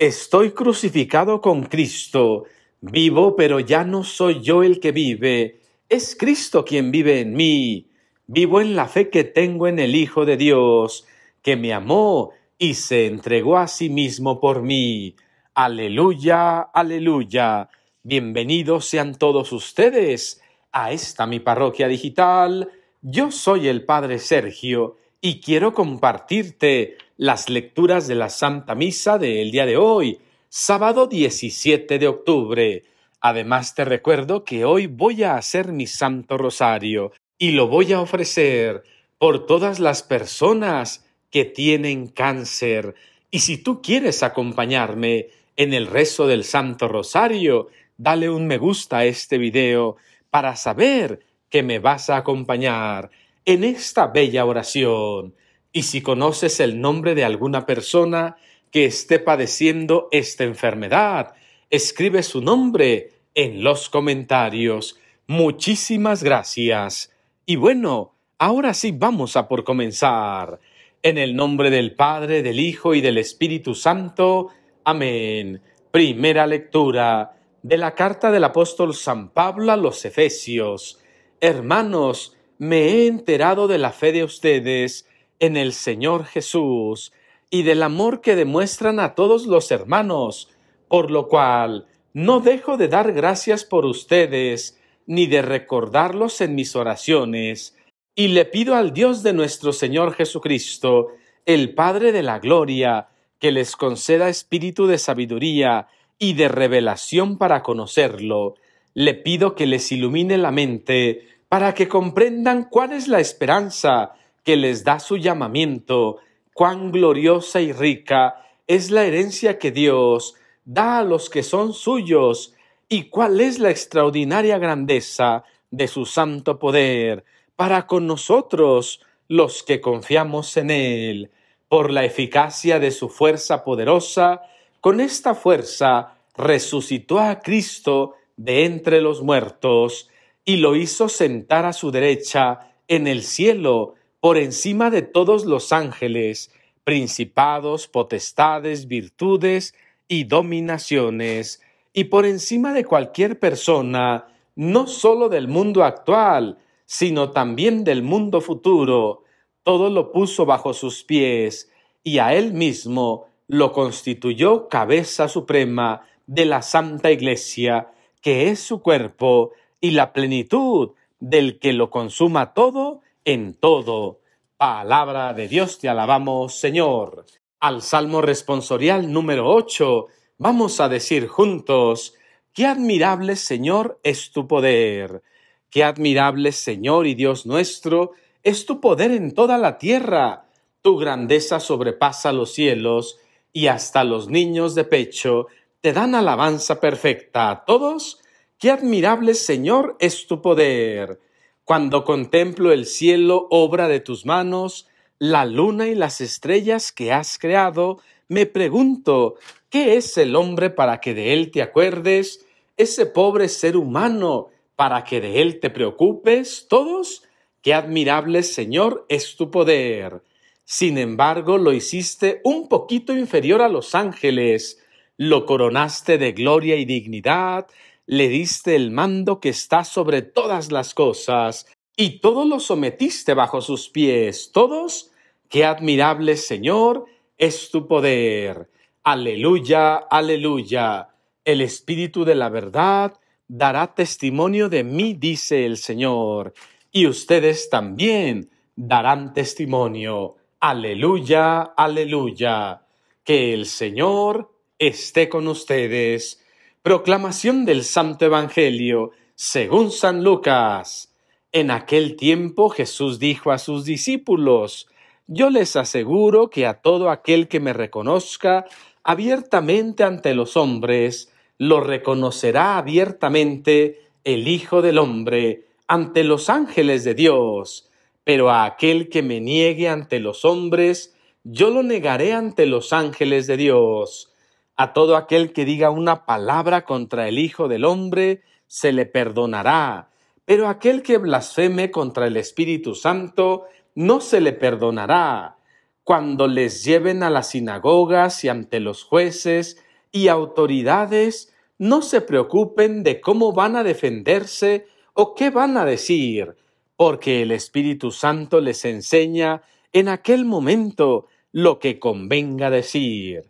Estoy crucificado con Cristo, vivo, pero ya no soy yo el que vive, es Cristo quien vive en mí. Vivo en la fe que tengo en el Hijo de Dios, que me amó y se entregó a sí mismo por mí. Aleluya, aleluya. Bienvenidos sean todos ustedes a esta mi parroquia digital. Yo soy el Padre Sergio y quiero compartirte las lecturas de la Santa Misa del día de hoy, sábado 17 de octubre. Además te recuerdo que hoy voy a hacer mi Santo Rosario y lo voy a ofrecer por todas las personas que tienen cáncer. Y si tú quieres acompañarme en el rezo del Santo Rosario, dale un me gusta a este video para saber que me vas a acompañar en esta bella oración. Y si conoces el nombre de alguna persona que esté padeciendo esta enfermedad, escribe su nombre en los comentarios. Muchísimas gracias. Y bueno, ahora sí vamos a por comenzar. En el nombre del Padre, del Hijo y del Espíritu Santo. Amén. Primera lectura de la carta del apóstol San Pablo a los Efesios. Hermanos, me he enterado de la fe de ustedes en el Señor Jesús y del amor que demuestran a todos los hermanos, por lo cual no dejo de dar gracias por ustedes, ni de recordarlos en mis oraciones, y le pido al Dios de nuestro Señor Jesucristo, el Padre de la Gloria, que les conceda espíritu de sabiduría y de revelación para conocerlo. Le pido que les ilumine la mente para que comprendan cuál es la esperanza que les da su llamamiento, cuán gloriosa y rica es la herencia que Dios da a los que son suyos y cuál es la extraordinaria grandeza de su santo poder para con nosotros los que confiamos en Él. Por la eficacia de su fuerza poderosa, con esta fuerza resucitó a Cristo de entre los muertos y lo hizo sentar a su derecha en el cielo, por encima de todos los ángeles, principados, potestades, virtudes y dominaciones, y por encima de cualquier persona, no sólo del mundo actual, sino también del mundo futuro. Todo lo puso bajo sus pies, y a él mismo lo constituyó cabeza suprema de la Santa Iglesia, que es su cuerpo, y la plenitud del que lo consuma todo en todo. Palabra de Dios, te alabamos, Señor. Al Salmo responsorial número 8 vamos a decir juntos, qué admirable, Señor, es tu poder. Qué admirable, Señor y Dios nuestro, es tu poder en toda la tierra. Tu grandeza sobrepasa los cielos y hasta los niños de pecho te dan alabanza perfecta. a Todos Qué admirable, Señor, es tu poder. Cuando contemplo el cielo, obra de tus manos, la luna y las estrellas que has creado, me pregunto, ¿qué es el hombre para que de él te acuerdes? Ese pobre ser humano para que de él te preocupes, todos, qué admirable, Señor, es tu poder. Sin embargo, lo hiciste un poquito inferior a los ángeles, lo coronaste de gloria y dignidad, le diste el mando que está sobre todas las cosas, y todo lo sometiste bajo sus pies, todos. Qué admirable, Señor, es tu poder. Aleluya, aleluya. El Espíritu de la verdad dará testimonio de mí, dice el Señor, y ustedes también darán testimonio. Aleluya, aleluya. Que el Señor esté con ustedes. Proclamación del Santo Evangelio, según San Lucas. En aquel tiempo Jesús dijo a sus discípulos, Yo les aseguro que a todo aquel que me reconozca abiertamente ante los hombres, lo reconocerá abiertamente el Hijo del Hombre ante los ángeles de Dios. Pero a aquel que me niegue ante los hombres, yo lo negaré ante los ángeles de Dios. A todo aquel que diga una palabra contra el Hijo del Hombre, se le perdonará, pero aquel que blasfeme contra el Espíritu Santo, no se le perdonará. Cuando les lleven a las sinagogas y ante los jueces y autoridades, no se preocupen de cómo van a defenderse o qué van a decir, porque el Espíritu Santo les enseña en aquel momento lo que convenga decir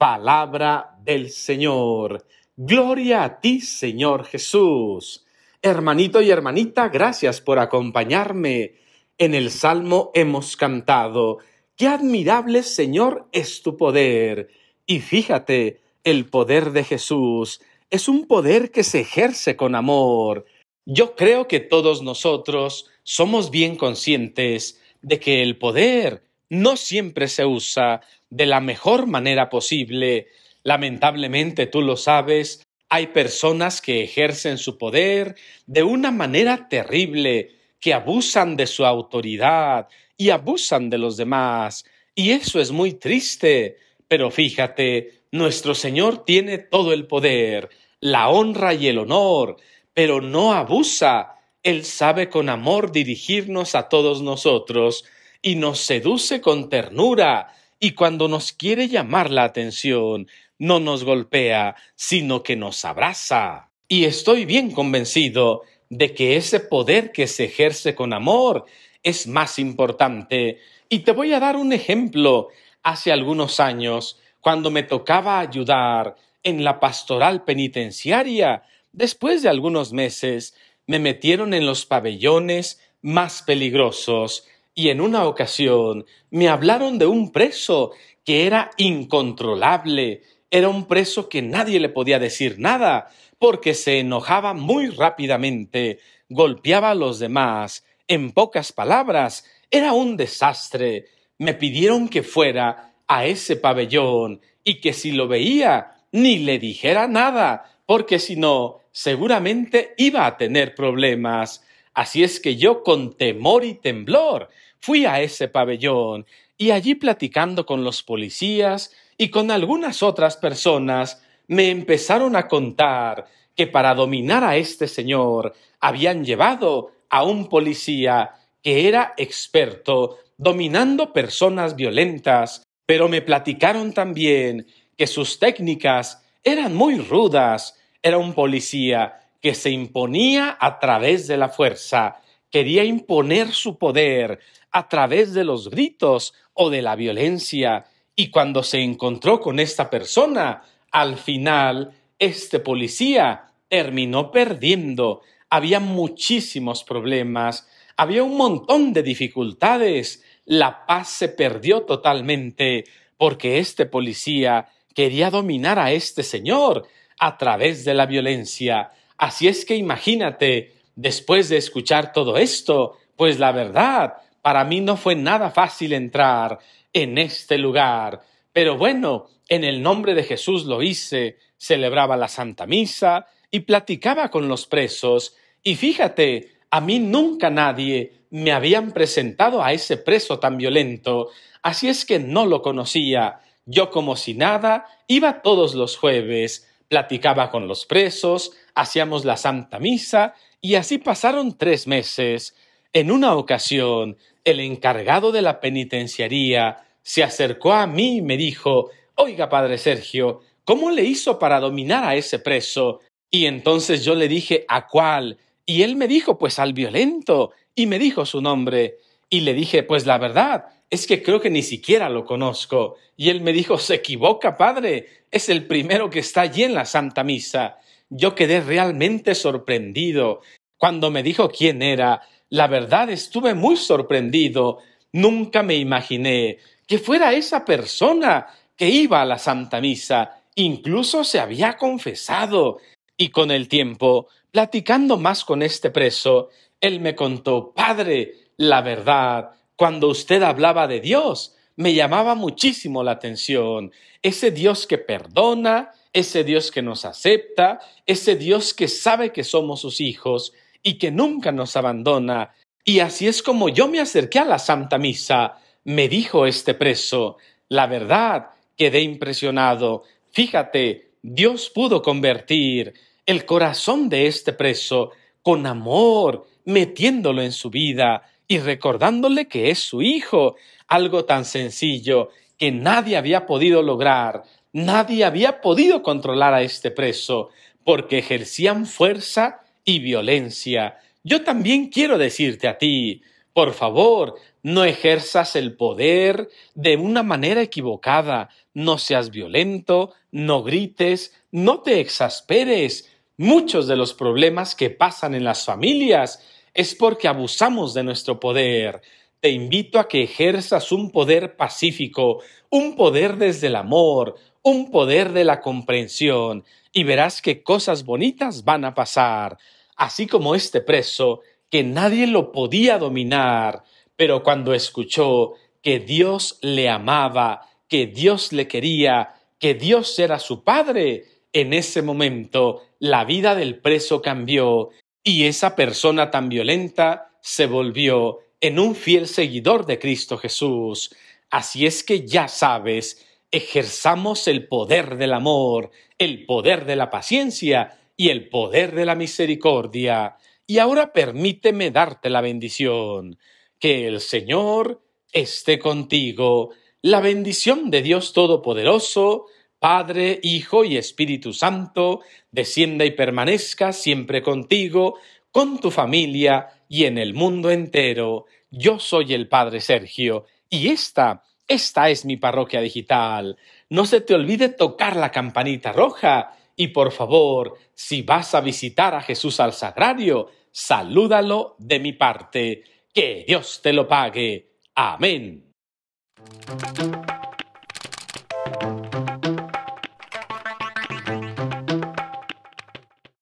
palabra del Señor. Gloria a ti, Señor Jesús. Hermanito y hermanita, gracias por acompañarme. En el Salmo hemos cantado, Qué admirable, Señor, es tu poder. Y fíjate, el poder de Jesús es un poder que se ejerce con amor. Yo creo que todos nosotros somos bien conscientes de que el poder no siempre se usa de la mejor manera posible. Lamentablemente, tú lo sabes, hay personas que ejercen su poder de una manera terrible, que abusan de su autoridad y abusan de los demás. Y eso es muy triste. Pero fíjate, nuestro Señor tiene todo el poder, la honra y el honor, pero no abusa. Él sabe con amor dirigirnos a todos nosotros y nos seduce con ternura, y cuando nos quiere llamar la atención, no nos golpea, sino que nos abraza. Y estoy bien convencido de que ese poder que se ejerce con amor es más importante. Y te voy a dar un ejemplo. Hace algunos años, cuando me tocaba ayudar en la pastoral penitenciaria, después de algunos meses, me metieron en los pabellones más peligrosos y en una ocasión me hablaron de un preso que era incontrolable, era un preso que nadie le podía decir nada, porque se enojaba muy rápidamente, golpeaba a los demás, en pocas palabras, era un desastre. Me pidieron que fuera a ese pabellón y que si lo veía, ni le dijera nada, porque si no, seguramente iba a tener problemas. Así es que yo con temor y temblor fui a ese pabellón y allí platicando con los policías y con algunas otras personas me empezaron a contar que para dominar a este señor habían llevado a un policía que era experto dominando personas violentas, pero me platicaron también que sus técnicas eran muy rudas. Era un policía que se imponía a través de la fuerza, quería imponer su poder a través de los gritos o de la violencia, y cuando se encontró con esta persona, al final, este policía terminó perdiendo. Había muchísimos problemas, había un montón de dificultades. La paz se perdió totalmente porque este policía quería dominar a este señor a través de la violencia. Así es que imagínate, después de escuchar todo esto, pues la verdad, para mí no fue nada fácil entrar en este lugar. Pero bueno, en el nombre de Jesús lo hice, celebraba la Santa Misa y platicaba con los presos. Y fíjate, a mí nunca nadie me habían presentado a ese preso tan violento, así es que no lo conocía. Yo como si nada iba todos los jueves, platicaba con los presos, hacíamos la Santa Misa y así pasaron tres meses. En una ocasión, el encargado de la penitenciaría se acercó a mí y me dijo Oiga, padre Sergio, ¿cómo le hizo para dominar a ese preso? Y entonces yo le dije ¿a cuál? Y él me dijo pues al violento, y me dijo su nombre, y le dije pues la verdad, es que creo que ni siquiera lo conozco. Y él me dijo, se equivoca, padre, es el primero que está allí en la Santa Misa yo quedé realmente sorprendido. Cuando me dijo quién era, la verdad estuve muy sorprendido. Nunca me imaginé que fuera esa persona que iba a la Santa Misa. Incluso se había confesado. Y con el tiempo, platicando más con este preso, él me contó, Padre, la verdad, cuando usted hablaba de Dios, me llamaba muchísimo la atención. Ese Dios que perdona, ese Dios que nos acepta, ese Dios que sabe que somos sus hijos y que nunca nos abandona. Y así es como yo me acerqué a la Santa Misa, me dijo este preso. La verdad, quedé impresionado. Fíjate, Dios pudo convertir el corazón de este preso con amor, metiéndolo en su vida y recordándole que es su hijo, algo tan sencillo que nadie había podido lograr, Nadie había podido controlar a este preso, porque ejercían fuerza y violencia. Yo también quiero decirte a ti, por favor, no ejerzas el poder de una manera equivocada, no seas violento, no grites, no te exasperes. Muchos de los problemas que pasan en las familias es porque abusamos de nuestro poder. Te invito a que ejerzas un poder pacífico, un poder desde el amor, un poder de la comprensión y verás que cosas bonitas van a pasar, así como este preso que nadie lo podía dominar, pero cuando escuchó que Dios le amaba, que Dios le quería, que Dios era su padre, en ese momento la vida del preso cambió y esa persona tan violenta se volvió en un fiel seguidor de Cristo Jesús. Así es que ya sabes ejerzamos el poder del amor, el poder de la paciencia y el poder de la misericordia. Y ahora permíteme darte la bendición. Que el Señor esté contigo. La bendición de Dios Todopoderoso, Padre, Hijo y Espíritu Santo, descienda y permanezca siempre contigo, con tu familia y en el mundo entero. Yo soy el Padre Sergio, y esta esta es mi parroquia digital. No se te olvide tocar la campanita roja. Y por favor, si vas a visitar a Jesús al Sagrario, salúdalo de mi parte. Que Dios te lo pague. Amén.